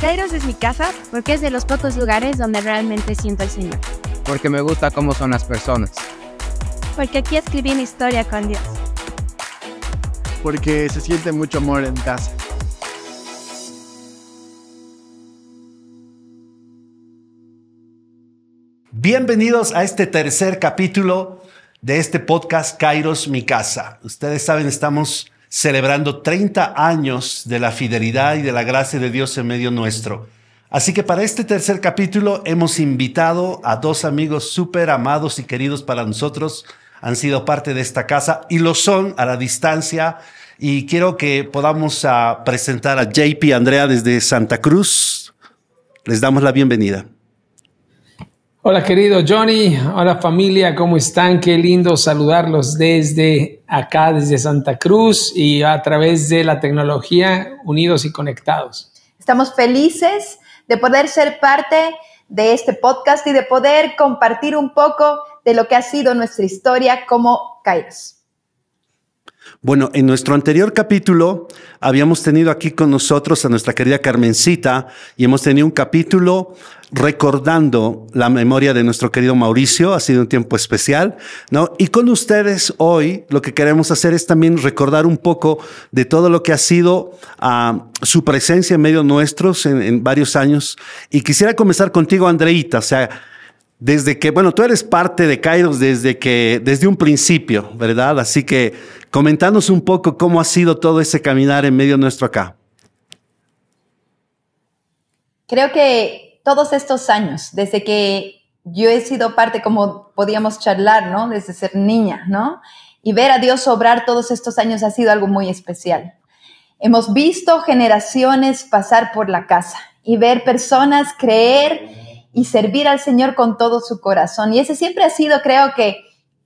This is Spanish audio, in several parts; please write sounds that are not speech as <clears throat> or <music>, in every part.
Cairos es mi casa porque es de los pocos lugares donde realmente siento al Señor. Porque me gusta cómo son las personas. Porque aquí escribí mi historia con Dios. Porque se siente mucho amor en casa. Bienvenidos a este tercer capítulo de este podcast Kairos Mi Casa. Ustedes saben, estamos celebrando 30 años de la fidelidad y de la gracia de Dios en medio nuestro. Así que para este tercer capítulo hemos invitado a dos amigos súper amados y queridos para nosotros. Han sido parte de esta casa y lo son a la distancia. Y quiero que podamos ah, presentar a JP Andrea desde Santa Cruz. Les damos la bienvenida. Hola querido Johnny, hola familia, ¿cómo están? Qué lindo saludarlos desde acá, desde Santa Cruz y a través de la tecnología, unidos y conectados. Estamos felices de poder ser parte de este podcast y de poder compartir un poco de lo que ha sido nuestra historia como CAES. Bueno, en nuestro anterior capítulo habíamos tenido aquí con nosotros a nuestra querida Carmencita y hemos tenido un capítulo recordando la memoria de nuestro querido Mauricio, ha sido un tiempo especial, ¿no? Y con ustedes hoy lo que queremos hacer es también recordar un poco de todo lo que ha sido ah, su presencia en medio nuestros en, varios años. Y quisiera comenzar contigo, Andreita, o sea, desde que, bueno, tú eres parte de Kairos desde que, desde un principio, ¿verdad? Así que Comentanos un poco cómo ha sido todo ese caminar en medio nuestro acá. Creo que todos estos años, desde que yo he sido parte, como podíamos charlar, ¿no? Desde ser niña, ¿no? Y ver a Dios obrar todos estos años ha sido algo muy especial. Hemos visto generaciones pasar por la casa y ver personas creer y servir al Señor con todo su corazón. Y ese siempre ha sido, creo que,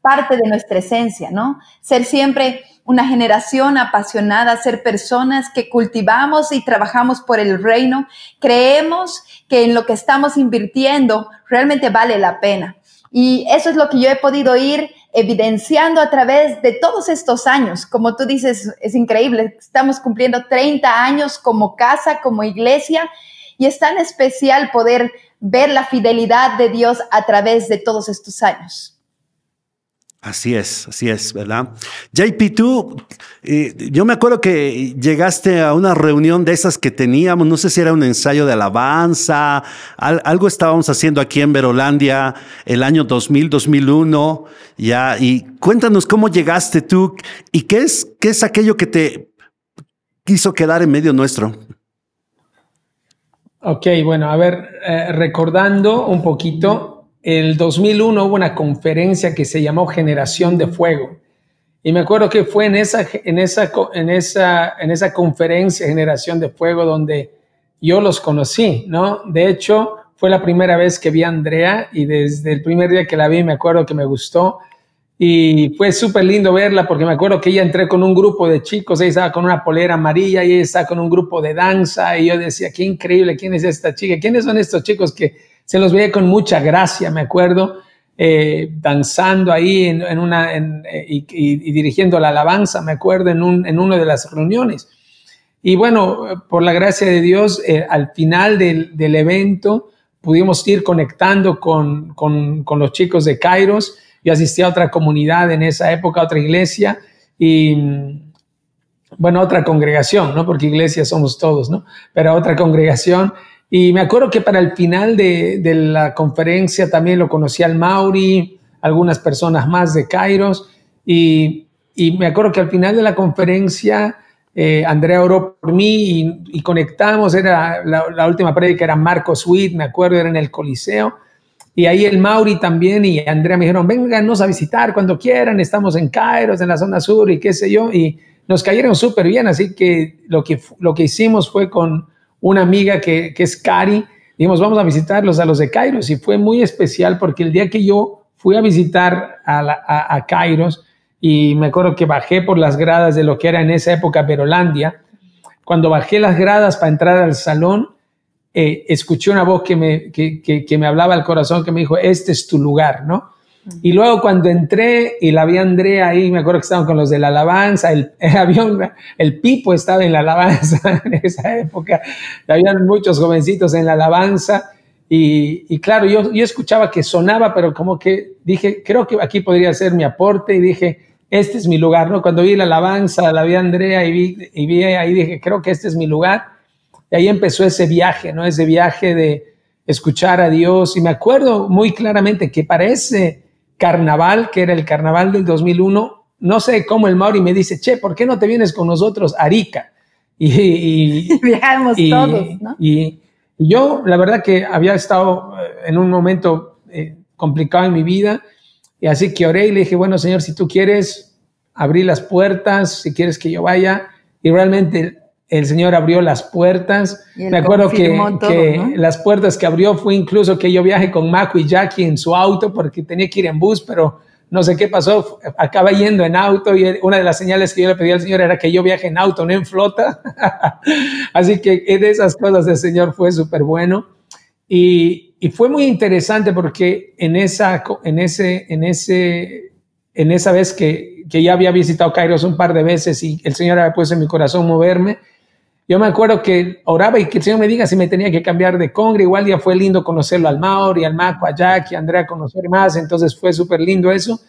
parte de nuestra esencia, ¿no? Ser siempre una generación apasionada, ser personas que cultivamos y trabajamos por el reino. Creemos que en lo que estamos invirtiendo realmente vale la pena. Y eso es lo que yo he podido ir evidenciando a través de todos estos años. Como tú dices, es increíble. Estamos cumpliendo 30 años como casa, como iglesia, y es tan especial poder ver la fidelidad de Dios a través de todos estos años. Así es, así es, ¿verdad? JP, tú, eh, yo me acuerdo que llegaste a una reunión de esas que teníamos, no sé si era un ensayo de alabanza, algo estábamos haciendo aquí en Verolandia el año 2000, 2001, ya, y cuéntanos cómo llegaste tú y qué es, qué es aquello que te quiso quedar en medio nuestro. Ok, bueno, a ver, eh, recordando un poquito, el 2001 hubo una conferencia que se llamó Generación de Fuego. Y me acuerdo que fue en esa, en esa, en esa, en esa conferencia Generación de Fuego donde yo los conocí, ¿no? De hecho, fue la primera vez que vi a Andrea y desde el primer día que la vi me acuerdo que me gustó. Y fue súper lindo verla porque me acuerdo que ella entré con un grupo de chicos, ella estaba con una polera amarilla y ella estaba con un grupo de danza y yo decía, qué increíble, ¿quién es esta chica? ¿Quiénes son estos chicos que se los veía con mucha gracia, me acuerdo, eh, danzando ahí en, una, eh, y, dirigiendo la alabanza, me acuerdo, en, un, en una de las reuniones. Y bueno, por la gracia de Dios, eh, al final del, del, evento pudimos ir conectando con, con, con los chicos de Kairos. Yo asistí a otra comunidad en esa época, a otra iglesia, y mm, bueno, otra congregación, ¿no? Porque iglesia somos todos, ¿no? Pero otra congregación. Y me acuerdo que para el final de, de la conferencia también lo conocí al Mauri, algunas personas más de Cairo Y, y me acuerdo que al final de la conferencia eh, Andrea oró por mí y, conectamos. Era la, última prédica era Marco Sweet, me acuerdo, era en el Coliseo. Y ahí el Mauri también y Andrea me dijeron, vénganos a visitar cuando quieran, estamos en Kairos, en la zona sur y qué sé yo. Y nos cayeron súper bien, así que lo que, lo que hicimos fue con una amiga que, es Cari, dijimos, vamos a visitarlos a los de Kairos y fue muy especial porque el día que yo fui a visitar a, a, a Kairos y me acuerdo que bajé por las gradas de lo que era en esa época perolandia cuando bajé las gradas para entrar al salón, eh, escuché una voz que me, que me hablaba al corazón, que me dijo, este es tu lugar, ¿no? Y luego cuando entré y la vi a Andrea ahí, me acuerdo que estaban con los de la alabanza, el, <laughs> avión, el Pipo estaba en la alabanza <laughs> en esa época, habían muchos jovencitos en la alabanza y, claro, yo, yo, escuchaba que sonaba, pero como que dije, creo que aquí podría ser mi aporte y dije, este es mi lugar, ¿no? Cuando vi la alabanza, la vi a Andrea y vi, y vi ahí, dije, creo que este es mi lugar. Y ahí empezó ese viaje, ¿no? Ese viaje de escuchar a Dios y me acuerdo muy claramente que parece carnaval, que era el carnaval del 2001, no sé cómo el Mauri me dice, che, ¿por qué no te vienes con nosotros Arica? Y, y <laughs> viajamos todos, ¿no? Y, yo, la verdad que había estado eh, en un momento eh, complicado en mi vida, y así que oré y le dije, bueno, Señor, si tú quieres, abrí las puertas, si quieres que yo vaya, y realmente el Señor abrió las puertas. Me acuerdo que, las puertas que abrió fue incluso que yo viaje con Macu y Jackie en su auto porque tenía que ir en bus, pero no sé qué pasó, acaba yendo en auto y una de las señales que yo le pedí al Señor era que yo viaje en auto, no en flota. <laughs> Así que de esas cosas el Señor fue súper bueno. Y, fue muy interesante porque en esa, en ese, en ese, en esa vez que, que ya había visitado Kairos un par de veces y el Señor había puesto en mi corazón moverme, yo me acuerdo que oraba y que el Señor me diga si me tenía que cambiar de congre. Igual ya fue lindo conocerlo al y al Maco, a Jack y a Andrea conocer más. Entonces fue súper lindo eso.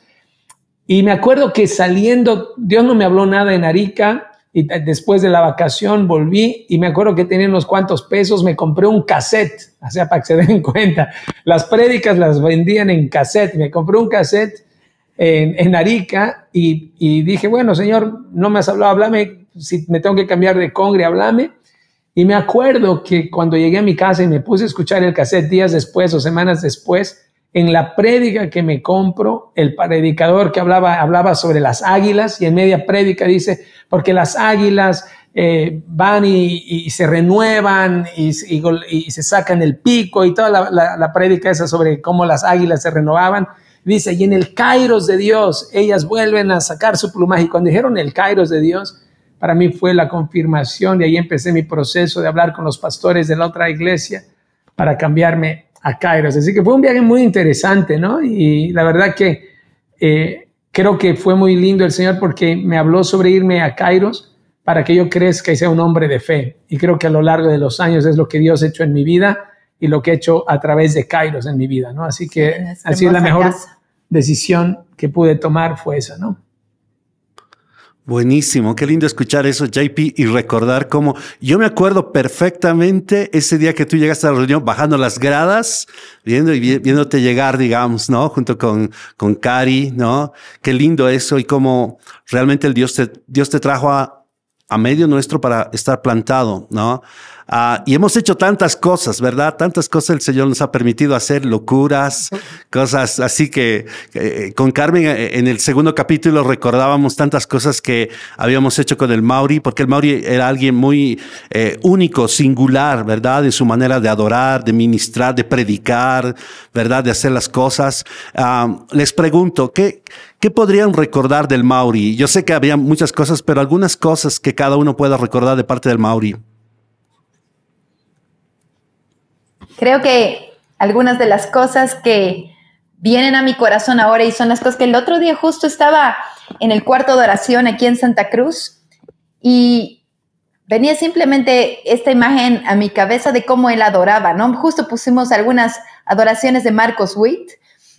Y me acuerdo que saliendo, Dios no me habló nada en Arica. Y después de la vacación volví y me acuerdo que tenía unos cuantos pesos. Me compré un cassette, o sea, para que se den <laughs> cuenta. Las prédicas las vendían en cassette. Me compré un cassette en, Arica y, y dije, bueno, Señor, no me has hablado, háblame si me tengo que cambiar de congre, hablame. Y me acuerdo que cuando llegué a mi casa y me puse a escuchar el cassette días después o semanas después, en la prédica que me compro, el predicador que hablaba, hablaba sobre las águilas y en media prédica dice, porque las águilas eh, van y, se renuevan y, se sacan el pico y toda la, la prédica esa sobre cómo las águilas se renovaban. Dice, y en el Kairos de Dios, ellas vuelven a sacar su plumaje. Y cuando dijeron el Kairos de Dios, para mí fue la confirmación y ahí empecé mi proceso de hablar con los pastores de la otra iglesia para cambiarme a Kairos. Así que fue un viaje muy interesante, ¿no? Y la verdad que eh, creo que fue muy lindo el Señor porque me habló sobre irme a Kairos para que yo crezca y sea un hombre de fe. Y creo que a lo largo de los años es lo que Dios ha hecho en mi vida y lo que he hecho a través de Kairos en mi vida, ¿no? Así que así la mejor decisión que pude tomar fue esa, ¿no? Buenísimo, qué lindo escuchar eso, JP, y recordar cómo yo me acuerdo perfectamente ese día que tú llegaste a la reunión bajando las gradas, viendo y viéndote llegar, digamos, ¿no? Junto con, con Cari, ¿no? Qué lindo eso y cómo realmente el Dios te, Dios te trajo a, a medio nuestro para estar plantado, ¿no? Ah, y hemos hecho tantas cosas, ¿verdad? Tantas cosas el Señor nos ha permitido hacer, locuras, cosas así que eh, con Carmen eh, en el segundo capítulo recordábamos tantas cosas que habíamos hecho con el Mauri, porque el Mauri era alguien muy eh, único, singular, ¿verdad? En su manera de adorar, de ministrar, de predicar, ¿verdad? De hacer las cosas. Ah, les pregunto, ¿qué, ¿Qué podrían recordar del Mauri? Yo sé que había muchas cosas, pero algunas cosas que cada uno pueda recordar de parte del Mauri. Creo que algunas de las cosas que vienen a mi corazón ahora y son las cosas que el otro día justo estaba en el cuarto de oración aquí en Santa Cruz y venía simplemente esta imagen a mi cabeza de cómo él adoraba, ¿no? Justo pusimos algunas adoraciones de Marcos Witt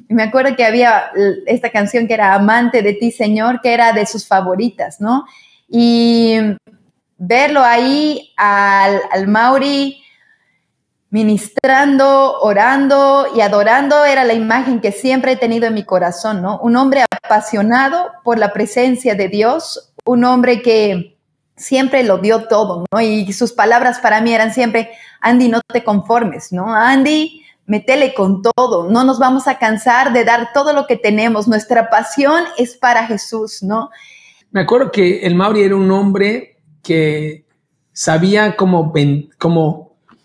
y me acuerdo que había esta canción que era Amante de ti, Señor, que era de sus favoritas, ¿no? Y verlo ahí al, al Mauri ministrando, orando y adorando era la imagen que siempre he tenido en mi corazón, ¿no? Un hombre apasionado por la presencia de Dios, un hombre que siempre lo dio todo, ¿no? Y sus palabras para mí eran siempre, Andy, no te conformes, ¿no? Andy, métele con todo, no nos vamos a cansar de dar todo lo que tenemos, nuestra pasión es para Jesús, ¿no? Me acuerdo que el Mauri era un hombre que sabía cómo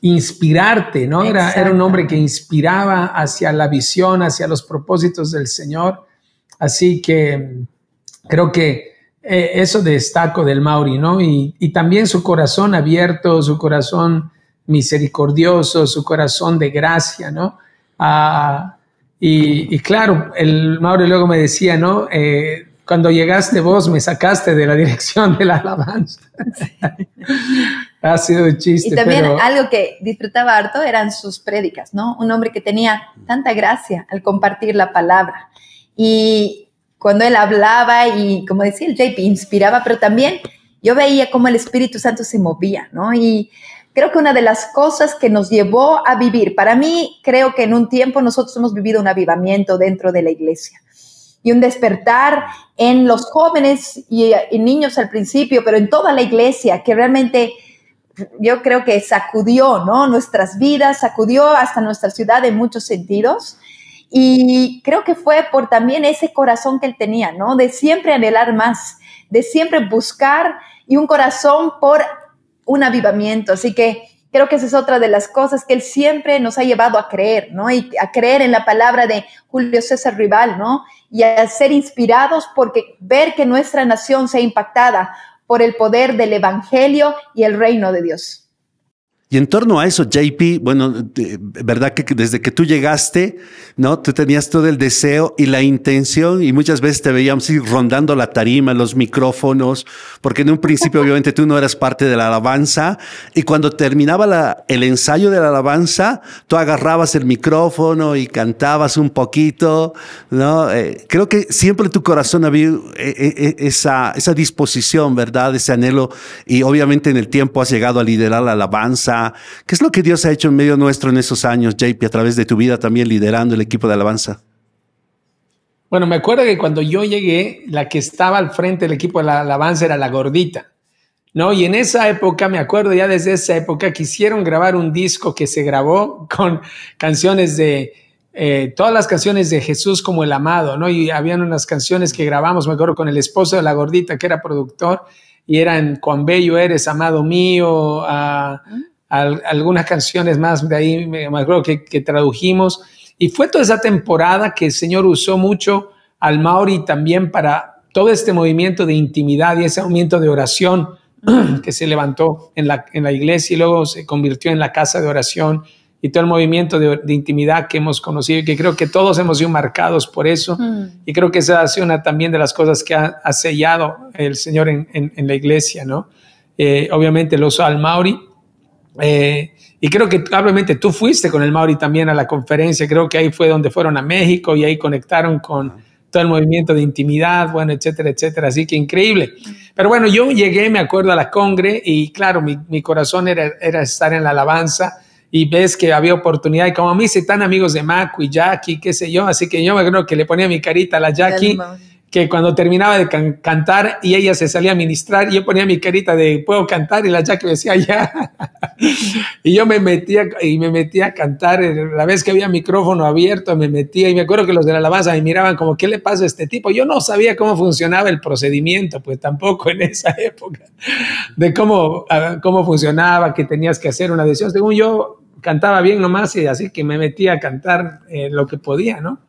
inspirarte, ¿no? Era, un hombre que inspiraba hacia la visión, hacia los propósitos del Señor. Así que mm, creo que eh, eso destaco del Mauri, ¿no? Y, también su corazón abierto, su corazón misericordioso, su corazón de gracia, ¿no? Ah, y, claro, el Mauri luego me decía, ¿no? Eh, cuando llegaste vos me sacaste de la <laughs> dirección de la alabanza. <laughs> ha sido un chiste. Y también algo que disfrutaba harto eran sus prédicas, ¿no? Un hombre que tenía tanta gracia al compartir la palabra. Y cuando él hablaba y, como decía el JP, inspiraba, pero también yo veía cómo el Espíritu Santo se movía, ¿no? Y creo que una de las cosas que nos llevó a vivir, para mí creo que en un tiempo nosotros hemos vivido un avivamiento dentro de la iglesia y un despertar en los jóvenes y niños al principio, pero en toda la iglesia, que realmente yo creo que sacudió, ¿no? Nuestras vidas, sacudió hasta nuestra ciudad en muchos sentidos. Y creo que fue por también ese corazón que él tenía, ¿no? De siempre anhelar más, de siempre buscar y un corazón por un avivamiento. Así que creo que esa es otra de las cosas que él siempre nos ha llevado a creer, ¿no? Y a creer en la palabra de Julio César Rival, ¿no? Y a ser inspirados porque ver que nuestra nación sea impactada por el poder del Evangelio y el reino de Dios. Y en torno a eso, JP, bueno, verdad que desde que tú llegaste, ¿no? Tú tenías todo el deseo y la intención y muchas veces te veíamos ir rondando la tarima, los micrófonos, porque en un principio <laughs> obviamente tú no eras parte de la alabanza y cuando terminaba la, el ensayo de la alabanza, tú agarrabas el micrófono y cantabas un poquito, ¿no? Eh, creo que siempre en tu corazón había eh, eh, esa, esa disposición, ¿verdad? Ese anhelo y obviamente en el tiempo has llegado a liderar la alabanza ¿Qué es lo que Dios ha hecho en medio nuestro en esos años, JP, a través de tu vida también liderando el equipo de alabanza? Bueno, me acuerdo que cuando yo llegué, la que estaba al frente del equipo de alabanza era la gordita, ¿no? Y en esa época, me acuerdo ya desde esa época, quisieron grabar un disco que se grabó <laughs> con canciones de, eh, todas las canciones de Jesús como el amado, ¿no? Y habían unas canciones que grabamos, me acuerdo, con el esposo de la gordita, que era productor, y eran Cuán bello eres, amado mío, a ah, al, algunas canciones más de ahí, me, que, tradujimos. Y fue toda esa temporada que el Señor usó mucho al Maori también para todo este movimiento de intimidad y ese aumento de oración <clears throat> que se levantó en la, en la iglesia y luego se convirtió en la casa de oración y todo el movimiento de, intimidad que hemos conocido y que creo que todos hemos sido marcados por eso. Mm. Y creo que esa ha sido una también de las cosas que ha, sellado el Señor en, en, la iglesia, ¿no? Eh, obviamente lo usó al Maori, eh, y creo que probablemente tú fuiste con el Mauri también a la conferencia, creo que ahí fue donde fueron a México y ahí conectaron con todo el movimiento de intimidad, bueno, etcétera, etcétera, así que increíble. Pero bueno, yo llegué, me acuerdo, a la Congre y claro, mi, corazón era, estar en la alabanza y ves que había oportunidad y como a mí se están amigos de Macu y Jackie, qué sé yo, así que yo me acuerdo que le ponía mi carita a la Jackie que cuando terminaba de cantar y ella se salía a ministrar, yo ponía mi carita de puedo cantar y la ya me decía <laughs> ya. y yo me metía y me metía a cantar. Eh, la vez que había micrófono abierto, me metía y me acuerdo que los de la alabanza me miraban como, ¿qué le pasa a este tipo? Yo no sabía cómo funcionaba el procedimiento, pues tampoco en <laughs> esa época, de cómo, ah, cómo funcionaba, que tenías que hacer una decisión. Según yo, cantaba bien nomás y así que me metía a cantar eh, lo que podía, ¿no?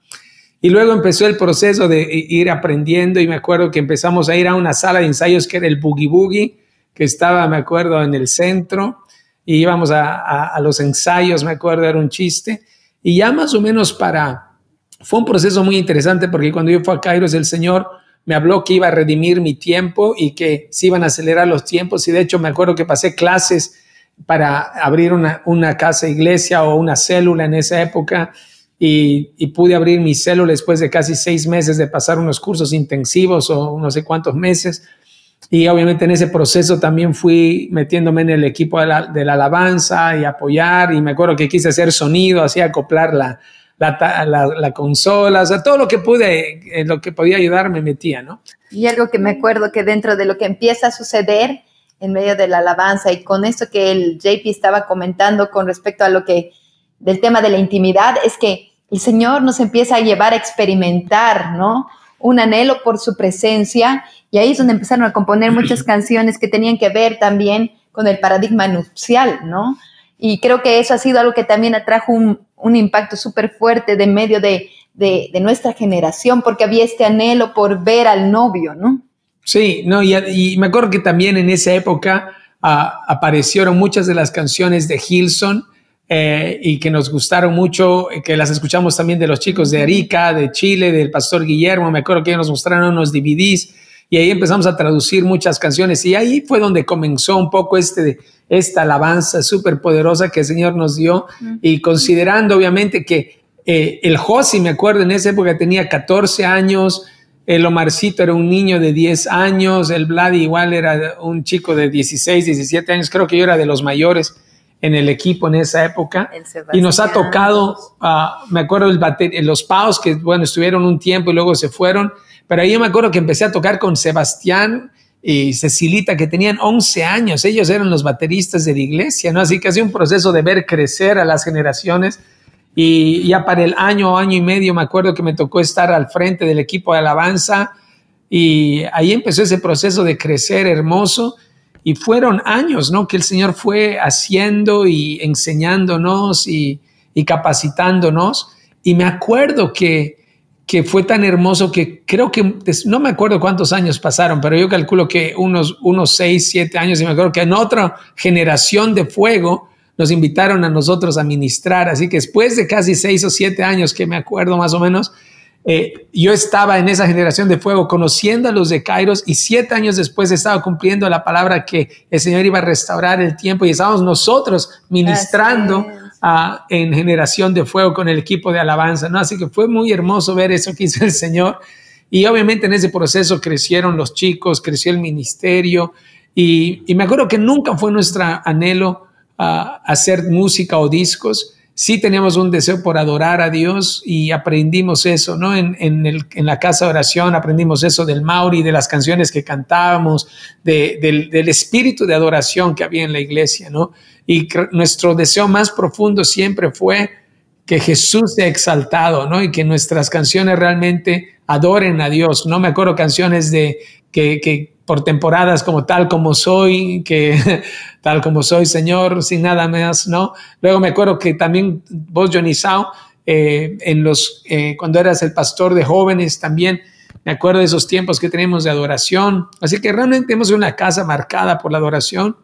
Y luego empezó el proceso de ir aprendiendo y me acuerdo que empezamos a ir a una sala de ensayos que era el Boogie Boogie, que estaba, me acuerdo, en el centro y íbamos a, los ensayos, me acuerdo, era un chiste. Y ya más o menos para, fue un proceso muy interesante porque cuando yo fui a es el Señor me habló que iba a redimir mi tiempo y que se iban a acelerar los tiempos y de hecho me acuerdo que pasé clases para abrir una, una casa iglesia o una célula en esa época y, pude abrir mi celo después de casi seis meses de pasar unos cursos intensivos o no sé cuántos meses. Y obviamente en ese proceso también fui metiéndome en el equipo de la, alabanza y apoyar. Y me acuerdo que quise hacer sonido, así acoplar la, la, consola, o sea, todo lo que pude, lo que podía ayudar me metía, ¿no? Y algo que me acuerdo que dentro de lo que empieza a suceder en medio de la alabanza y con esto que el JP estaba comentando con respecto a lo que del tema de la intimidad es que el Señor nos empieza a llevar a experimentar, ¿no? Un anhelo por su presencia y ahí es donde empezaron a componer muchas <clears throat> canciones que tenían que ver también con el paradigma nupcial, ¿no? Y creo que eso ha sido algo que también atrajo un, un impacto súper fuerte de medio de, nuestra generación, porque había este anhelo por ver al novio, ¿no? Sí, no, y, me acuerdo que también en esa época ah, aparecieron muchas de las canciones de Hilson, eh, y que nos gustaron mucho, que las escuchamos también de los chicos de Arica, de Chile, del pastor Guillermo, me acuerdo que ellos nos mostraron unos DVDs y ahí empezamos a traducir muchas canciones y ahí fue donde comenzó un poco este, esta alabanza súper poderosa que el Señor nos dio y considerando obviamente que eh, el Josi, me acuerdo, en esa época tenía 14 años, el Omarcito era un niño de 10 años, el Vladi igual era un chico de 16, 17 años, creo que yo era de los mayores en el equipo en esa época. Y nos ha tocado, ah, me acuerdo, el eh, los Paos, que bueno, estuvieron un tiempo y luego se fueron. Pero ahí yo me acuerdo que empecé a tocar con Sebastián y Cecilita, que tenían 11 años. Ellos eran los bateristas de la iglesia, ¿no? Así que ha un proceso de ver crecer a las generaciones. Y ya para el año, o año y medio, me acuerdo que me tocó estar al frente del equipo de alabanza. Y ahí empezó ese proceso de crecer hermoso y fueron años, ¿no? Que el Señor fue haciendo y enseñándonos y, capacitándonos. Y me acuerdo que, que fue tan hermoso que creo que, no me acuerdo cuántos años pasaron, pero yo calculo que unos, unos seis, siete años, y me acuerdo que en otra generación de fuego nos invitaron a nosotros a ministrar, así que después de casi seis o siete años, que me acuerdo más o menos, eh, yo estaba en esa generación de fuego conociendo a los de Kairos y siete años después estaba cumpliendo la palabra que el Señor iba a restaurar el tiempo y estábamos nosotros ministrando en generación de fuego con el equipo de alabanza, ¿no? Así que fue muy hermoso ver eso que hizo el Señor. Y obviamente en ese proceso crecieron los chicos, creció el ministerio y, me acuerdo que nunca fue nuestro anhelo ah, hacer música o discos sí teníamos un deseo por adorar a Dios y aprendimos eso, ¿no? En, el, en la casa de oración aprendimos eso del Mauri, de las canciones que cantábamos, del, del, espíritu de adoración que había en la iglesia, ¿no? Y nuestro deseo más profundo siempre fue que Jesús sea exaltado, ¿no? Y que nuestras canciones realmente adoren a Dios. No me acuerdo canciones de que, que por temporadas como tal como soy, que <laughs> tal como soy, Señor, sin nada más, ¿no? Luego me acuerdo que también vos, Johnny Sao, eh, en los, eh, cuando eras el pastor de jóvenes también, me acuerdo de esos tiempos que tenemos de adoración. Así que realmente tenemos una casa marcada por la adoración.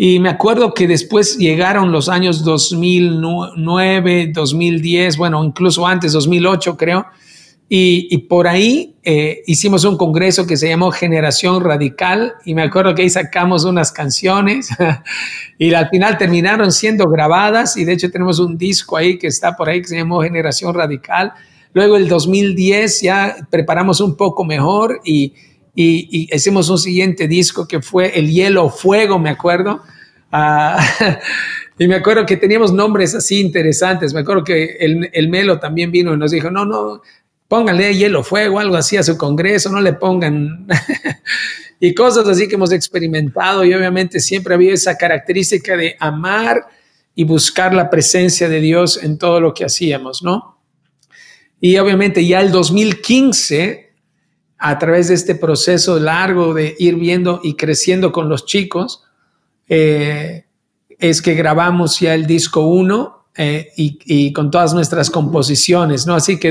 Y me acuerdo que después llegaron los años 2009, 2010, bueno, incluso antes, 2008 creo. Y, por ahí eh, hicimos un congreso que se llamó Generación Radical y me acuerdo que ahí sacamos unas canciones <laughs> y al final terminaron siendo grabadas y de hecho tenemos un disco ahí que está por ahí que se llamó Generación Radical. Luego el 2010 ya preparamos un poco mejor y, y, hicimos un siguiente disco que fue El Hielo Fuego, me acuerdo. Ah, <laughs> y me acuerdo que teníamos nombres así interesantes. Me acuerdo que el, Melo también vino y nos dijo, no, no, pónganle hielo fuego, algo así a su congreso, no le pongan... <laughs> y cosas así que hemos experimentado y obviamente siempre había esa característica de amar y buscar la presencia de Dios en todo lo que hacíamos, ¿no? Y obviamente ya el 2015 a través de este proceso largo de ir viendo y creciendo con los chicos, eh, es que grabamos ya el disco 1 eh, y, con todas nuestras composiciones, ¿no? Así que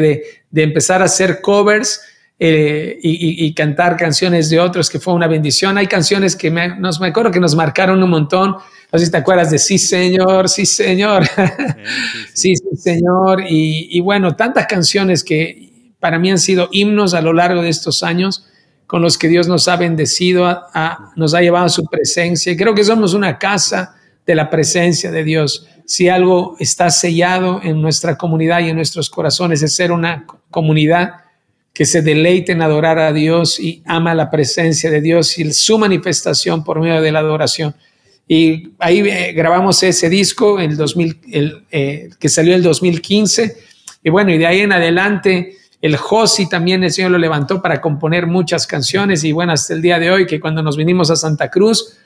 de, empezar a hacer covers eh, y, cantar canciones de otros, que fue una bendición. Hay canciones que me, nos, me acuerdo que nos marcaron un montón. Así te acuerdas de Sí, señor, sí, señor. sí, sí, <laughs> señor. Y, y bueno, tantas canciones que para mí han sido himnos a lo largo de estos años con los que Dios nos ha bendecido, a, nos ha llevado a su presencia. Creo que somos una casa de la presencia de Dios. Si algo está sellado en nuestra comunidad y en nuestros corazones es ser una comunidad que se deleite en adorar a Dios y ama la presencia de Dios y su manifestación por medio de la adoración. Y ahí eh, grabamos ese disco el 2000, el, eh, que salió el 2015. Y bueno, y de ahí en adelante el Josi también el Señor lo levantó para componer muchas canciones y bueno, hasta el día de hoy que cuando nos vinimos a Santa Cruz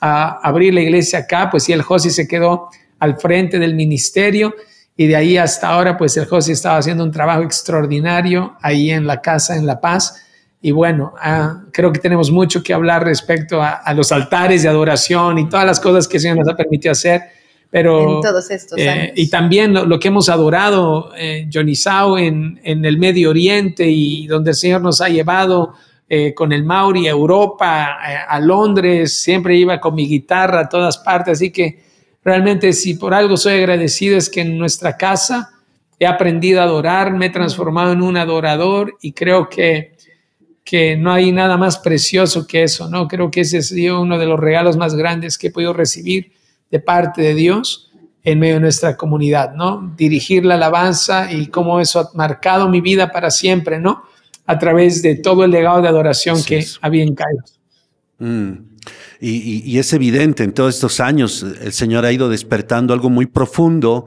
a abrir la iglesia acá, pues sí, el Josi se quedó al frente del ministerio y de ahí hasta ahora, pues el Josi estaba haciendo un trabajo extraordinario ahí en la casa, en La Paz. Y bueno, ah, creo que tenemos mucho que hablar respecto a, a, los altares de adoración y todas las cosas que el Señor nos ha permitido hacer pero, todos estos eh, y también lo, que hemos adorado, eh, Johnny Sao, en, el Medio Oriente y donde el Señor nos ha llevado eh, con el Mauri a Europa, a Londres, siempre iba con mi guitarra a todas partes. Así que realmente, si por algo soy agradecido, es que en nuestra casa he aprendido a adorar, me he transformado en un adorador y creo que que no hay nada más precioso que eso, ¿no? Creo que ese ha uno de los regalos más grandes que he podido recibir de parte de Dios en medio de nuestra comunidad, ¿no? Dirigir la alabanza y cómo eso ha marcado mi vida para siempre, ¿no? A través de todo el legado de adoración que había en Cairo. Mm. y, es evidente, en todos estos años el Señor ha ido despertando algo muy profundo,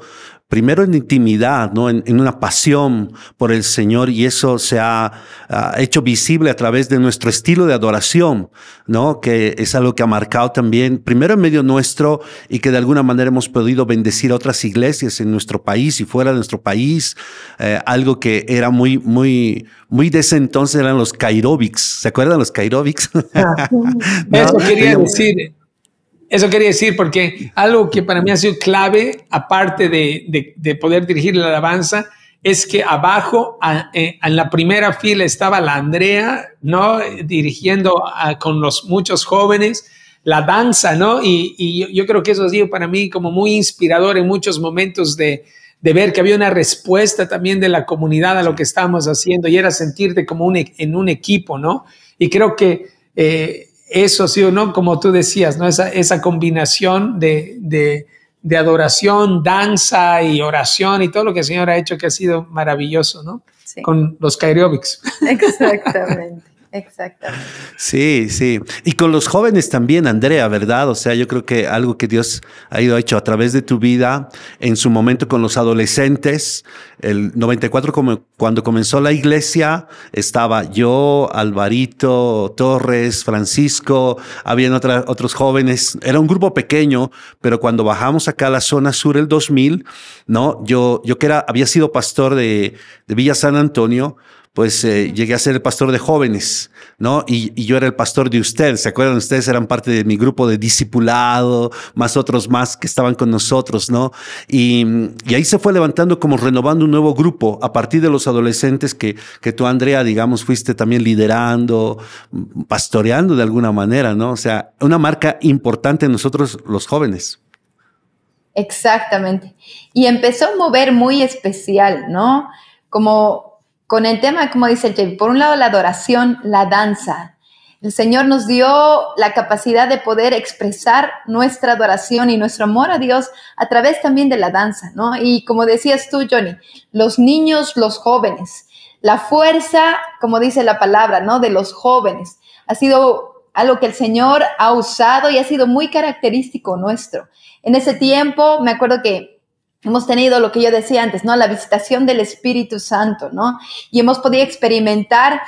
primero en intimidad, ¿no? En, una pasión por el Señor y eso se ha hecho visible a través de nuestro estilo de adoración, ¿no? que es algo que ha marcado también, primero en medio nuestro y que de alguna manera hemos podido bendecir a otras iglesias en nuestro país y fuera de nuestro país, eh, algo que era muy, muy, muy de ese entonces eran los Kairobics, ¿se acuerdan los Kairobics? Ah, <laughs> eso quería decir, eso quería decir, porque algo que para mí ha sido clave, aparte de, poder dirigir la alabanza, es que abajo, eh, en la primera fila, estaba la Andrea, ¿no? Dirigiendo con los muchos jóvenes la danza, ¿no? Y, yo, creo que eso ha sido para mí como muy inspirador en muchos momentos de, ver que había una respuesta también de la comunidad a lo que estábamos haciendo y era sentirte como e, en un equipo, ¿no? Y creo que... Eh, eso sí o no, como tú decías, ¿no? esa, esa combinación de, de, adoración, danza y oración y todo lo que el Señor ha hecho que ha sido maravilloso, ¿no? Con los Kairiobics. <laughs> Exactamente. Exactamente. Sí, sí. Y con los jóvenes también, Andrea, ¿verdad? O sea, yo creo que algo que Dios ha ido hecho a través de tu vida, en su momento con los adolescentes, el 94, como cuando comenzó la iglesia, estaba yo, Alvarito, Torres, Francisco, habían otros jóvenes, era un grupo pequeño, pero cuando bajamos acá a la zona sur el 2000, ¿no? Yo, yo que era, había sido pastor de Villa San Antonio, pues eh, llegué a ser el pastor de jóvenes, ¿no? Y, yo era el pastor de ustedes, ¿se acuerdan? Ustedes eran parte de mi grupo de discipulado, más otros más que estaban con nosotros, ¿no? Y, ahí se fue levantando como renovando un nuevo grupo a partir de los adolescentes que, que tú, Andrea, digamos, fuiste también liderando, pastoreando de alguna manera, ¿no? O sea, una marca importante en nosotros los jóvenes. Exactamente. Y empezó a mover muy especial, ¿no? Como con el tema, como dice el por un lado la adoración, la danza. El Señor nos dio la capacidad de poder expresar nuestra adoración y nuestro amor a Dios a través también de la danza, ¿no? Y como decías tú, Johnny, los niños, los jóvenes, la fuerza, como dice la palabra, ¿no? De los jóvenes. Ha sido algo que el Señor ha usado y ha sido muy característico nuestro. En ese tiempo, me acuerdo que Hemos tenido lo que yo decía antes, ¿no? La visitación del Espíritu Santo, ¿no? Y hemos podido experimentar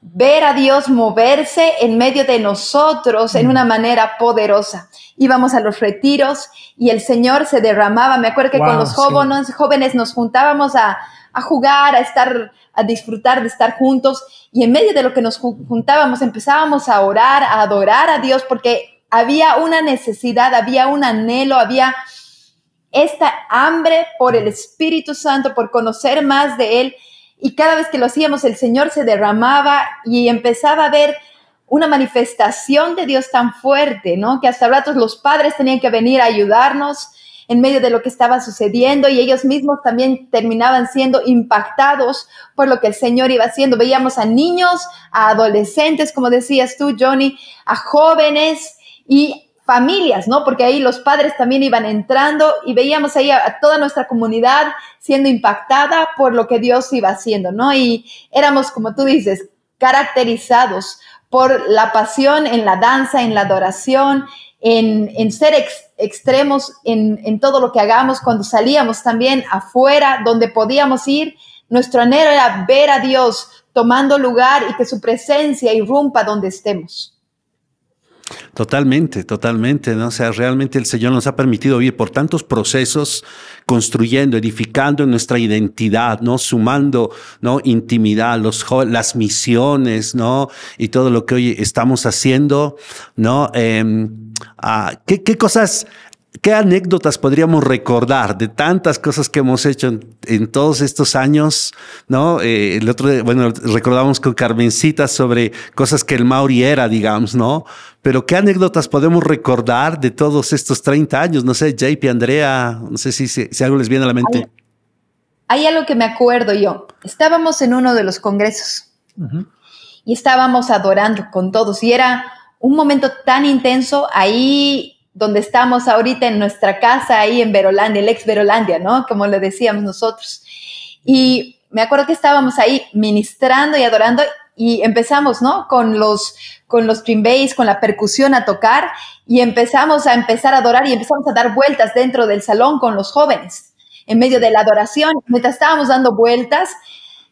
ver a Dios moverse en medio de nosotros en mm. una manera poderosa. Íbamos a los retiros y el Señor se derramaba. Me acuerdo que con los jóvenes, jóvenes nos juntábamos a, a jugar, a estar, a disfrutar de estar juntos. Y en medio de lo que nos juntábamos empezábamos a orar, a adorar a Dios porque había una necesidad, había un anhelo, había esta hambre por el Espíritu Santo, por conocer más de Él. Y cada vez que lo hacíamos, el Señor se derramaba y empezaba a ver una manifestación de Dios tan fuerte, ¿no? Que hasta ratos los padres tenían que venir a ayudarnos en medio de lo que estaba sucediendo y ellos mismos también terminaban siendo impactados por lo que el Señor iba haciendo. Veíamos a niños, a adolescentes, como decías tú, Johnny, a jóvenes y familias, ¿no? Porque ahí los padres también iban entrando y veíamos ahí a, toda nuestra comunidad siendo impactada por lo que Dios iba haciendo, ¿no? Y éramos, como tú dices, caracterizados por la pasión en la danza, en la adoración, en, ser extremos en, en todo lo que hagamos cuando salíamos también afuera, donde podíamos ir. Nuestro anhelo era ver a Dios tomando lugar y que su presencia irrumpa donde estemos. Totalmente, totalmente. ¿no? O sea, realmente el Señor nos ha permitido vivir por tantos procesos, construyendo, edificando nuestra identidad, ¿no? Sumando, ¿no? Intimidad, los las misiones, ¿no? Y todo lo que hoy estamos haciendo, ¿no? Em, ah, ¿qué, cosas ¿Qué anécdotas podríamos recordar de tantas cosas que hemos hecho en, todos estos años? ¿No? Eh, el otro, bueno, recordamos con Carmencita sobre cosas que el Mauri era, digamos, ¿no? Pero ¿qué anécdotas podemos recordar de todos estos 30 años? No sé, JP, Andrea, no sé si, si, algo les viene a la mente. Hay, algo que me acuerdo yo. Estábamos en uno de los congresos y estábamos adorando con todos y era un momento tan intenso ahí donde estamos ahorita en nuestra casa ahí en Verolandia, el ex Verolandia, ¿no? Como le decíamos nosotros. Y me acuerdo que estábamos ahí ministrando y adorando y empezamos, ¿no? Con los, con los con la percusión a tocar y empezamos a empezar a adorar y empezamos a dar vueltas dentro del salón con los jóvenes en medio de la adoración. Mientras estábamos dando vueltas,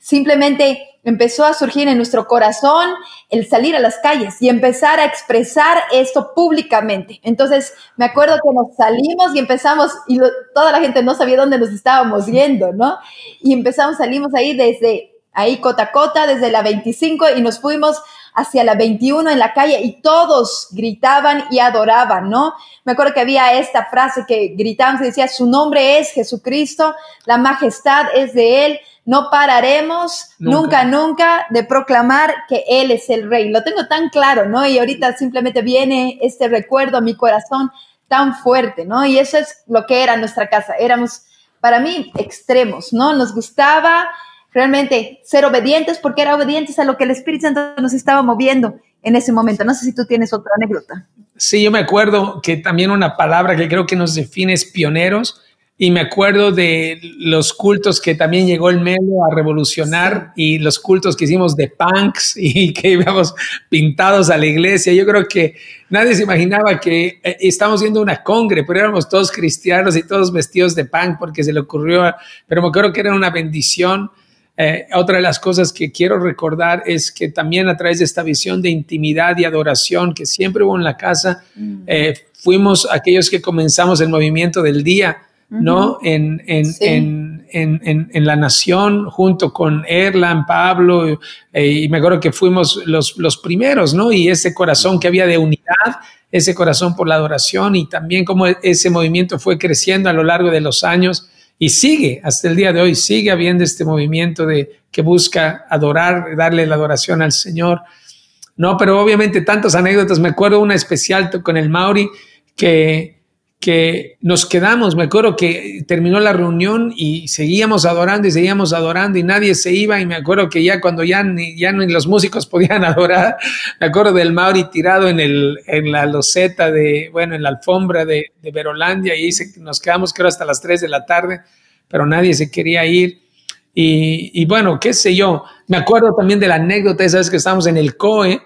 simplemente empezó a surgir en nuestro corazón el salir a las calles y empezar a expresar esto públicamente. Entonces, me acuerdo que nos salimos y empezamos, y toda la gente no sabía dónde nos estábamos yendo, ¿no? Y empezamos, salimos ahí desde ahí cota cota, desde la 25 y nos fuimos hacia la 21 en la calle y todos gritaban y adoraban, ¿no? Me acuerdo que había esta frase que gritamos y decía, su nombre es Jesucristo, la majestad es de él, no pararemos nunca. nunca. de proclamar que Él es el Rey. Lo tengo tan claro, ¿no? Y ahorita simplemente viene este recuerdo a mi corazón tan fuerte, ¿no? Y eso es lo que era nuestra casa. Éramos, para mí, extremos, ¿no? Nos gustaba realmente ser obedientes porque era obedientes a lo que el Espíritu Santo nos estaba moviendo en ese momento. No sé si tú tienes otra anécdota. Sí, yo me acuerdo que también una palabra que creo que nos define es pioneros y me acuerdo de los cultos que también llegó el Melo a revolucionar y los cultos que hicimos de punks <laughs> y que íbamos pintados a la iglesia. Yo creo que nadie se imaginaba que estábamos eh, estamos viendo una congre, pero éramos todos cristianos y todos vestidos de punk porque se le ocurrió, pero me creo que era una bendición. Eh, otra de las cosas que quiero recordar es que también a través de esta visión de intimidad y adoración que siempre hubo en la casa, mm. eh, fuimos aquellos que comenzamos el movimiento del día ¿no? En, en, la nación, junto con Erlan, Pablo, eh, y me acuerdo que fuimos los, los primeros, ¿no? Y ese corazón que había de unidad, ese corazón por la adoración y también como e, ese movimiento fue creciendo a lo largo de los años y sigue, hasta el día de hoy, sigue habiendo este movimiento de que busca adorar, darle la adoración al Señor. No, pero obviamente tantas anécdotas. Me acuerdo una especial con el Mauri que que nos quedamos, me acuerdo que terminó la reunión y seguíamos adorando y seguíamos adorando y nadie se iba y me acuerdo que ya cuando ya ni, los músicos <laughs> podían adorar, me acuerdo del Mauri tirado en, el, en la loseta de, bueno, en la alfombra de, Verolandia y nos quedamos creo hasta las 3 de la tarde, pero nadie se quería ir. Y, bueno, qué sé yo, me acuerdo también de la anécdota, vez que estábamos en el COE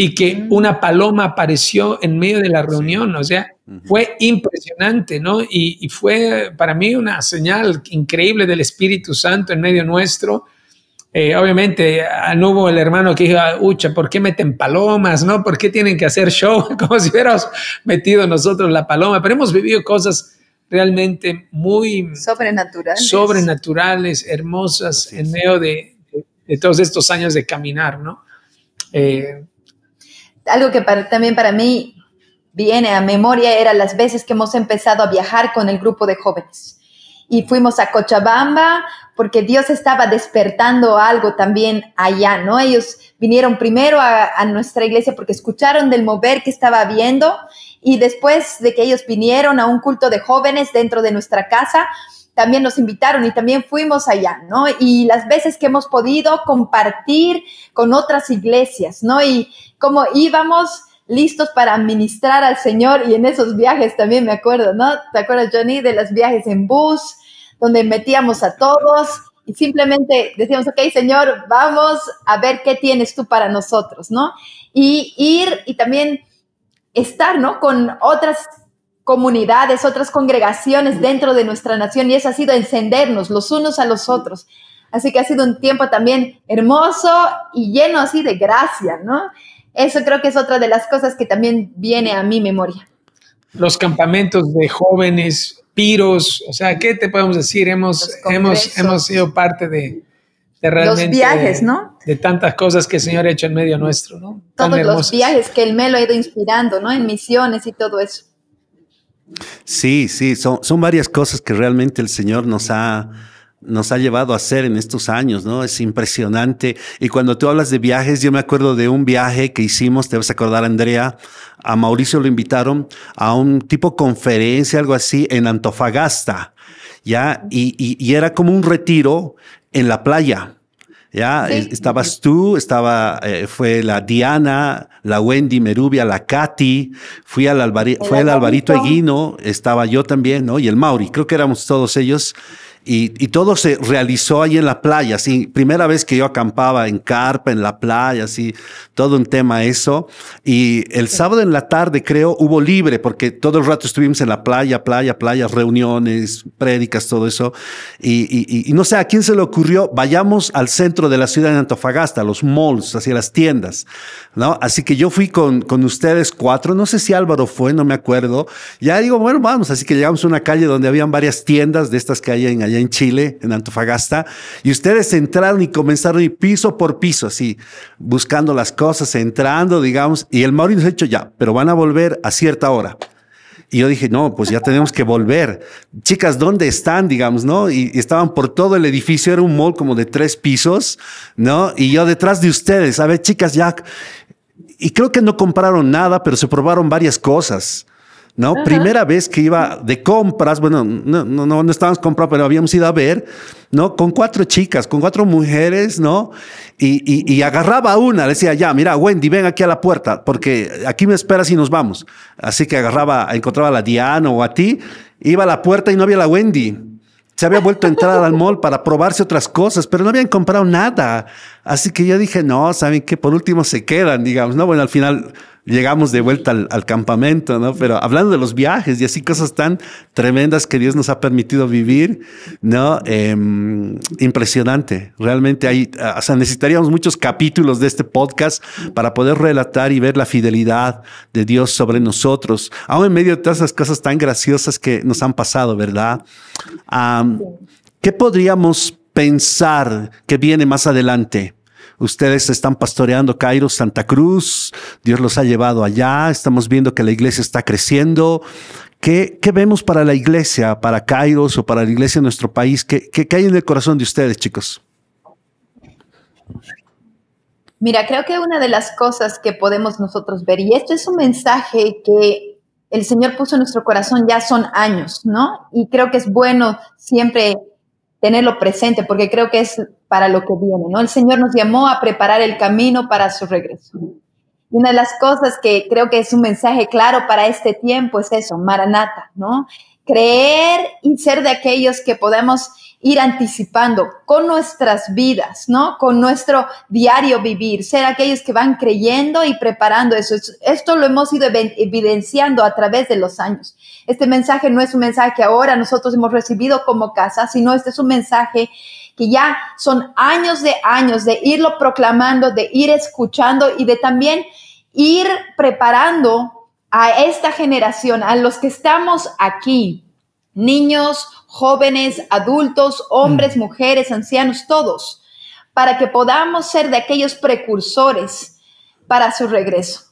y que una paloma apareció en medio de la reunión, o sea, fue impresionante, ¿no? Y, fue para mí una señal increíble del Espíritu Santo en medio nuestro. Eh, obviamente, ah, no hubo el hermano que dijo, ah, ucha, ¿por qué meten palomas? ¿No? ¿Por qué tienen que hacer show? <laughs> Como si hubiéramos metido nosotros la paloma. Pero hemos vivido cosas realmente muy... Sobrenaturales. Sobrenaturales, hermosas, en medio de, de, todos estos años de caminar, ¿no? Eh, algo que también para mí viene a memoria eran las veces que hemos empezado a viajar con el grupo de jóvenes. Y fuimos a Cochabamba porque Dios estaba despertando algo también allá, ¿no? Ellos vinieron primero a, a nuestra iglesia porque escucharon del mover que estaba habiendo y después de que ellos vinieron a un culto de jóvenes dentro de nuestra casa, también nos invitaron y también fuimos allá, ¿no? Y las veces que hemos podido compartir con otras iglesias, ¿no? Y cómo íbamos listos para administrar al Señor y en esos viajes también me acuerdo, ¿no? ¿Te acuerdas, Johnny, de los viajes en bus, donde metíamos a todos y simplemente decíamos, ok, Señor, vamos a ver qué tienes tú para nosotros, ¿no? Y ir y también estar, ¿no? Con otras comunidades, otras congregaciones mm. dentro de nuestra nación y eso ha sido encendernos los unos a los otros. Así que ha sido un tiempo también hermoso y lleno así de gracia, ¿no? Eso creo que es otra de las cosas que también viene a mi memoria. Los campamentos de jóvenes, piros, o sea, ¿qué te podemos decir? Hemos, hemos, hemos sido parte de, de realmente viajes, ¿no? De, tantas cosas que el Señor ha hecho en medio nuestro, ¿no? Todos los viajes que el me lo ha ido inspirando, ¿no? En misiones y todo eso. Sí, sí, son, son varias cosas que realmente el Señor nos ha nos ha llevado a hacer en estos años, ¿no? Es impresionante. Y cuando tú hablas de viajes, yo me acuerdo de un viaje que hicimos, te vas a acordar, Andrea, a Mauricio lo invitaron a un tipo conferencia, algo así, en Antofagasta, ¿ya? y era como un retiro en la playa. ¿ya? Estabas tú, estaba, eh, fue la Diana, la Wendy Merubia, la Katy, fui al fue el Alvarito Aguino, estaba yo también, ¿no? Y el Mauri, creo que éramos todos ellos. Y, todo se realizó ahí en la playa, así, primera vez que yo acampaba en carpa, en la playa, así, todo un tema eso. Y el sábado en la tarde, creo, hubo libre, porque todo el rato estuvimos en la playa, playa, playa, reuniones, prédicas, todo eso. Y, y no sé, ¿a quién se le ocurrió? Vayamos al centro de la ciudad de Antofagasta, a los malls, hacia las tiendas, ¿no? Así que yo fui con, con ustedes cuatro, no sé si Álvaro fue, no me acuerdo. Ya digo, bueno, vamos, así que llegamos a una calle donde habían varias tiendas de estas que hay en allá en Chile, en Antofagasta, y ustedes entraron y comenzaron y piso por piso, así, buscando las cosas, entrando, digamos, y el Mauri nos ha ya, pero van a volver a cierta hora. Y yo dije, no, pues ya tenemos que volver. Chicas, ¿dónde están? Digamos, ¿no? Y, y, estaban por todo el edificio, era un mall como de tres pisos, ¿no? Y yo detrás de ustedes, a ver, chicas, ya. Y creo que no compraron nada, pero se probaron varias cosas. ¿no? Primera vez que iba de compras, bueno, no, no, no, estábamos comprando, pero habíamos ido a ver, ¿no? Con cuatro chicas, con cuatro mujeres, ¿no? Y, y agarraba a una, le decía, ya, mira, Wendy, ven aquí a la puerta, porque aquí me esperas y nos vamos. Así que agarraba, encontraba a la Diana o a ti, iba a la puerta y no había la Wendy. Se había vuelto a entrar al mall para probarse otras cosas, pero no habían comprado nada. Así que yo dije, no, ¿saben que Por último se quedan, digamos, ¿no? Bueno, al final llegamos de vuelta al, campamento, ¿no? Pero hablando de los viajes y así cosas tan tremendas que Dios nos ha permitido vivir, ¿no? Em, impresionante, realmente hay, ah, o sea, necesitaríamos muchos capítulos de este podcast para poder relatar y ver la fidelidad de Dios sobre nosotros, aún en medio de todas esas cosas tan graciosas que nos han pasado, ¿verdad? ¿Qué podríamos pensar que viene más adelante? Ustedes están pastoreando Cairo, Santa Cruz, Dios los ha llevado allá, estamos viendo que la iglesia está creciendo. ¿Qué, vemos para la iglesia, para Cairo o para la iglesia de nuestro país? ¿Qué, hay en el corazón de ustedes, chicos? Mira, creo que una de las cosas que podemos nosotros ver, y este es un mensaje que el Señor puso en nuestro corazón ya son años, ¿no? Y creo que es bueno siempre tenerlo presente, porque creo que es para lo que viene, ¿no? El Señor nos llamó a preparar el camino para su regreso. Y una de las cosas que creo que es un mensaje claro para este tiempo es eso, Maranata, ¿no? Creer y ser de aquellos que podemos ir anticipando con nuestras vidas, ¿no? Con nuestro diario vivir, ser aquellos que van creyendo y preparando eso. Esto lo hemos ido evidenciando a través de los años. Este mensaje no es un mensaje que ahora nosotros hemos recibido como casa, sino este es un mensaje que ya son años de años de irlo proclamando, de ir escuchando y de también ir preparando a esta generación, a los que estamos aquí, niños, jóvenes, adultos, hombres, mm. mujeres, ancianos, todos, para que podamos ser de aquellos precursores para su regreso.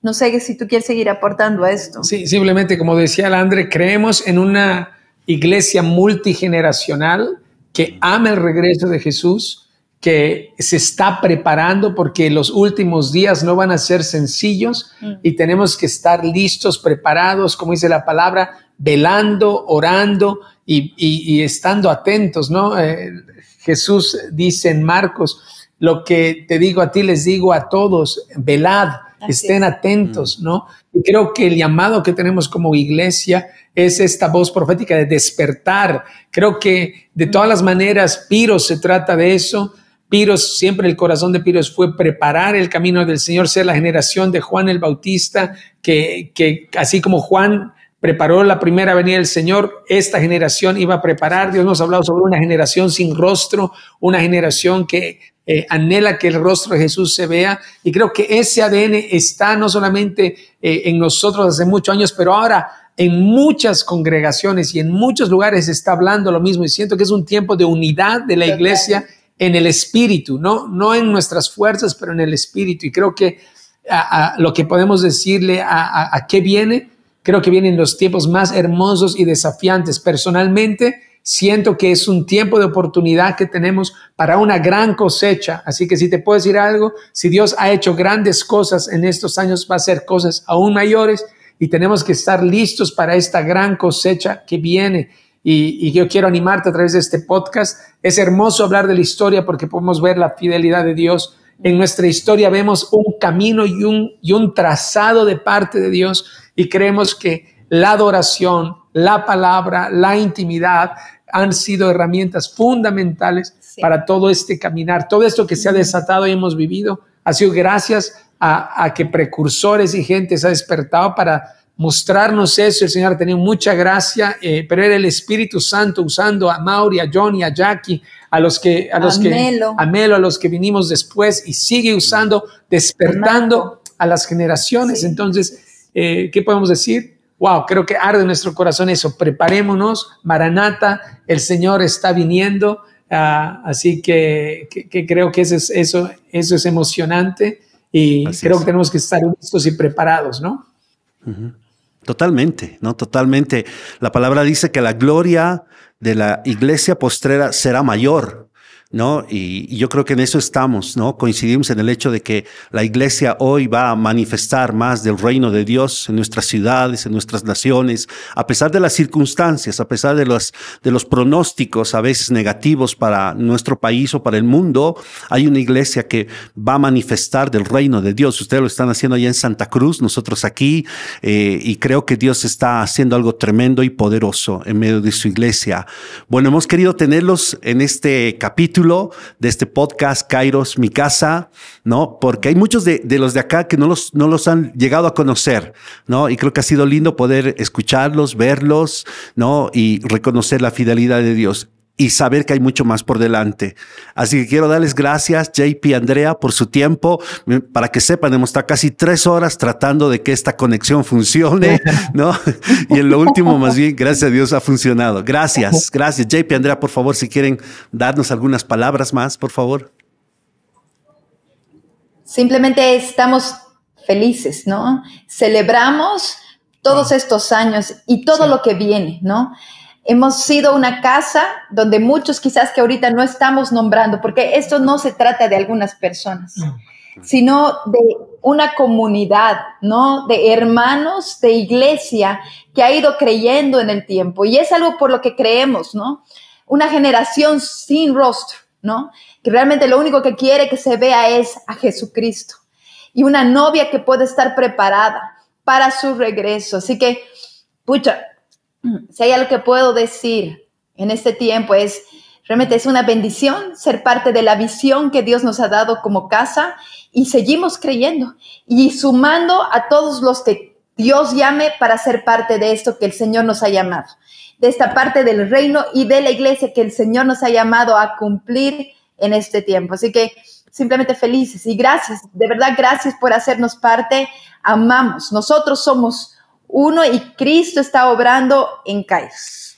No sé si tú quieres seguir aportando a esto. Sí, simplemente como decía Landre, creemos en una iglesia multigeneracional que ama el regreso de Jesús, que se está preparando porque los últimos días no van a ser sencillos mm. y tenemos que estar listos, preparados, como dice la palabra, velando, orando y, estando atentos, ¿no? Eh, Jesús dice en Marcos, lo que te digo a ti les digo a todos, velad, estén atentos, mm. ¿no? Y creo que el llamado que tenemos como iglesia es esta voz profética de despertar. Creo que de mm. todas las maneras, Piro se trata de eso. Piros, siempre el corazón de Piros fue preparar el camino del Señor, ser la generación de Juan el Bautista, que, que así como Juan preparó la primera venida del Señor, esta generación iba a preparar. Dios nos ha hablado sobre una generación sin rostro, una generación que eh, anhela que el rostro de Jesús se vea. Y creo que ese ADN está no solamente eh, en nosotros hace muchos años, pero ahora en muchas congregaciones y en muchos lugares está hablando lo mismo. Y siento que es un tiempo de unidad de la iglesia en el espíritu, no, no en nuestras fuerzas, pero en el espíritu. Y creo que lo que podemos decirle a qué viene, creo que vienen los tiempos más hermosos y desafiantes. Personalmente, Siento que es un tiempo de oportunidad que tenemos para una gran cosecha. Así que si te puedo decir algo, si Dios ha hecho grandes cosas en estos años, va a ser cosas aún mayores y tenemos que estar listos para esta gran cosecha que viene. Y, y yo quiero animarte a través de este podcast. Es hermoso hablar de la historia porque podemos ver la fidelidad de Dios. En nuestra historia vemos un camino y un, y un trazado de parte de Dios y creemos que la adoración, la palabra, la intimidad, han sido herramientas fundamentales para todo este caminar. Todo esto que se ha desatado y hemos vivido ha sido gracias a, que precursores y gente se ha despertado para mostrarnos eso. El Señor ha tenido mucha gracia, eh, pero era el Espíritu Santo usando a Mauri, a Johnny, a Jackie, a los que, a los que, a Melo, a los que vinimos después y sigue usando, despertando a las generaciones. Entonces, eh, ¿qué podemos decir? Wow, creo que arde nuestro corazón eso. Preparémonos, Maranata, el Señor está viniendo. Ah, así que, creo que eso es, eso, es emocionante y creo que tenemos que estar listos y preparados, ¿no? Totalmente, ¿no? Totalmente. La palabra dice que la gloria de la iglesia postrera será mayor ¿no? Y, yo creo que en eso estamos, ¿no? Coincidimos en el hecho de que la iglesia hoy va a manifestar más del reino de Dios en nuestras ciudades, en nuestras naciones, a pesar de las circunstancias, a pesar de los, de los pronósticos a veces negativos para nuestro país o para el mundo, hay una iglesia que va a manifestar del reino de Dios. Ustedes lo están haciendo allá en Santa Cruz, nosotros aquí, eh, y creo que Dios está haciendo algo tremendo y poderoso en medio de su iglesia. Bueno, hemos querido tenerlos en este capítulo de este podcast, Kairos, mi casa, ¿no? Porque hay muchos de, los de acá que no los, no los han llegado a conocer, ¿no? Y creo que ha sido lindo poder escucharlos, verlos, ¿no? Y reconocer la fidelidad de Dios y saber que hay mucho más por delante. Así que quiero darles gracias, JP Andrea, por su tiempo. Mm, para que sepan, hemos estado casi tres horas tratando de que esta conexión funcione, <laughs> ¿no? <laughs> Y en lo último, más bien, gracias a Dios ha funcionado. Gracias, gracias. JP Andrea, por favor, si quieren darnos algunas palabras más, por favor. Simplemente estamos felices, ¿no? Celebramos todos estos años y todo lo que viene, ¿no? Hemos sido una casa donde muchos quizás que ahorita no estamos nombrando, porque esto no se trata de algunas personas, sino de una comunidad, ¿no? De hermanos de iglesia que ha ido creyendo en el tiempo. Y es algo por lo que creemos, ¿no? Una generación sin rostro, ¿no? Que realmente lo único que quiere que se vea es a Jesucristo. Y una novia que puede estar preparada para su regreso. Así que, pucha, <clears throat> Si hay algo que puedo decir en este tiempo es, realmente es una bendición ser parte de la visión que Dios nos ha dado como casa y seguimos creyendo y sumando a todos los que Dios llame para ser parte de esto que el Señor nos ha llamado, de esta parte del reino y de la iglesia que el Señor nos ha llamado a cumplir en este tiempo. Así que simplemente felices y gracias, de verdad gracias por hacernos parte, amamos, nosotros somos uno y Cristo está obrando en Kairos.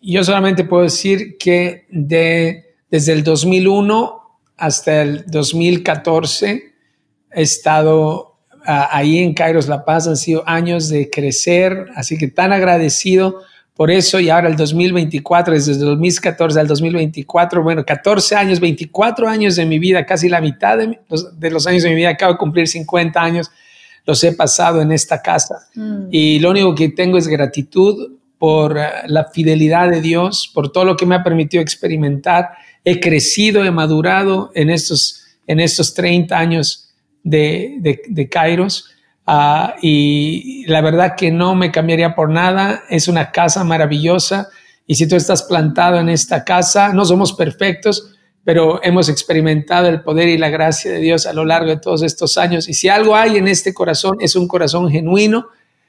Yo solamente puedo decir que de, desde el 2001 hasta el 2014 he estado ah, ahí en Kairos La Paz, han sido años de crecer, así que tan agradecido por eso y ahora el 2024, desde el 2014 al 2024, bueno, 14 años, 24 años de mi vida, casi la mitad de, de los años de mi vida, acabo de cumplir 50 años los he pasado en esta casa. Mm. Y lo único que tengo es gratitud por eh, la fidelidad de Dios, por todo lo que me ha permitido experimentar. He crecido, he madurado en estos, en estos 30 años de, de, Kairos. Ah, y la verdad que no me cambiaría por nada. Es una casa maravillosa. Y si tú estás plantado en esta casa, no somos perfectos, pero hemos experimentado el poder y la gracia de Dios a lo largo de todos estos años. Y si algo hay en este corazón, es un corazón genuino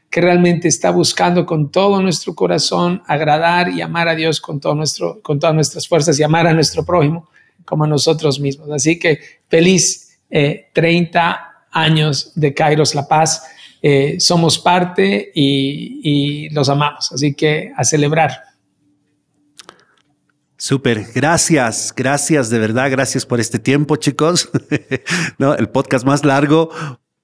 que realmente está buscando con todo nuestro corazón agradar y amar a Dios con, todo nuestro, con todas nuestras fuerzas y amar a nuestro prójimo como a nosotros mismos. Así que feliz 30 eh, años de Kairos La Paz. Eh, somos parte y los amamos. Así que a celebrar. Súper, gracias, gracias de verdad, gracias por este tiempo, chicos. <laughs> ¿No? El podcast más largo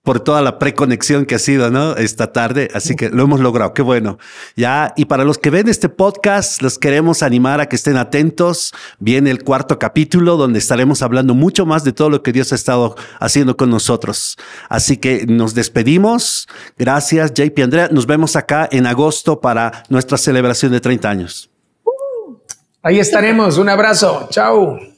por toda la preconexión que ha sido, ¿no? Esta tarde, así que lo hemos logrado, qué bueno. Ya, y para los que ven este podcast, los queremos animar a que estén atentos. Viene el cuarto capítulo donde estaremos hablando mucho más de todo lo que Dios ha estado haciendo con nosotros. Así que nos despedimos. Gracias, JP Andrea. Nos vemos acá en agosto para nuestra celebración de 30 años. Ahí estaremos. Un abrazo. Chao.